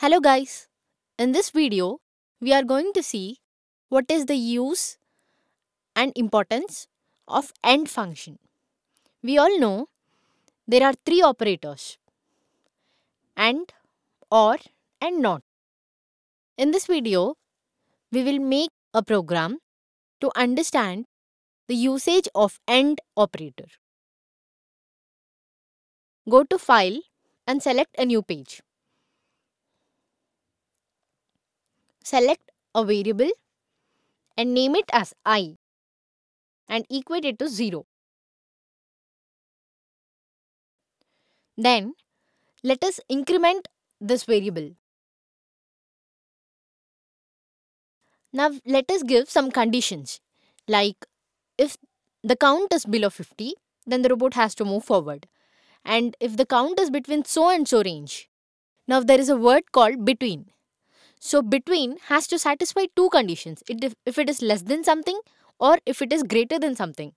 Hello guys, in this video we are going to see what is the use and importance of AND function. We all know there are three operators AND, OR and NOT. In this video we will make a program to understand the usage of AND operator. Go to file and select a new page select a variable and name it as i and equate it to 0. Then let us increment this variable. Now let us give some conditions like if the count is below 50 then the robot has to move forward and if the count is between so and so range. Now there is a word called between so between has to satisfy two conditions it, if it is less than something or if it is greater than something.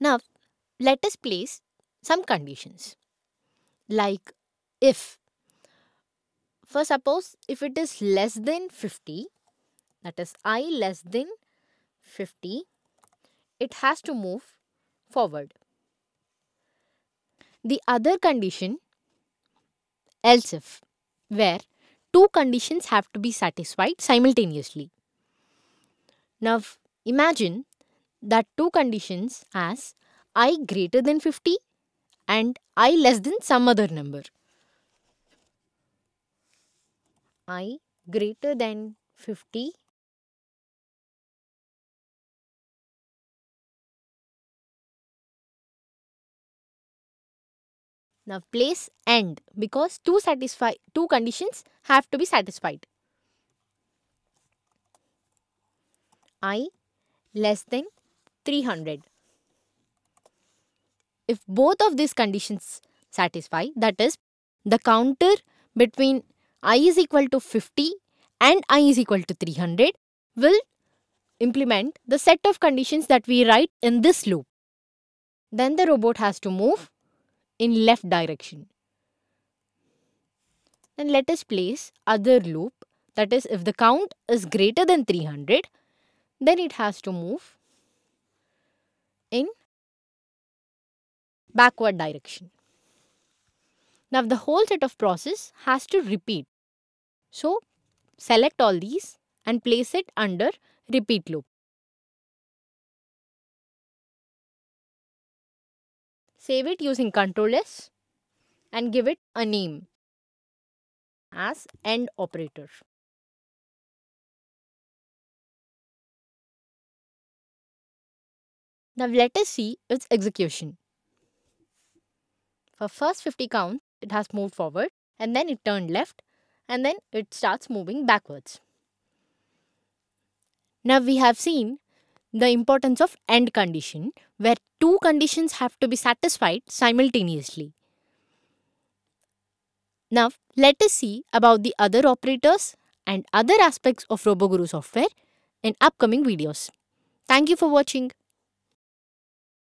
Now, let us place some conditions like if. For suppose if it is less than 50, that is i less than 50, it has to move forward. The other condition else if where two conditions have to be satisfied simultaneously. Now imagine that two conditions as i greater than 50 and i less than some other number. i greater than 50 Now place and because two satisfy two conditions have to be satisfied. I less than 300. If both of these conditions satisfy that is the counter between i is equal to 50 and i is equal to 300 will implement the set of conditions that we write in this loop. Then the robot has to move in left direction. Then let us place other loop that is if the count is greater than 300 then it has to move in backward direction. Now the whole set of process has to repeat. So select all these and place it under repeat loop. Save it using Ctrl S and give it a name as end operator. Now let us see its execution. For first 50 counts, it has moved forward and then it turned left and then it starts moving backwards. Now we have seen the importance of end condition, where two conditions have to be satisfied simultaneously. Now, let us see about the other operators and other aspects of RoboGuru software in upcoming videos. Thank you for watching.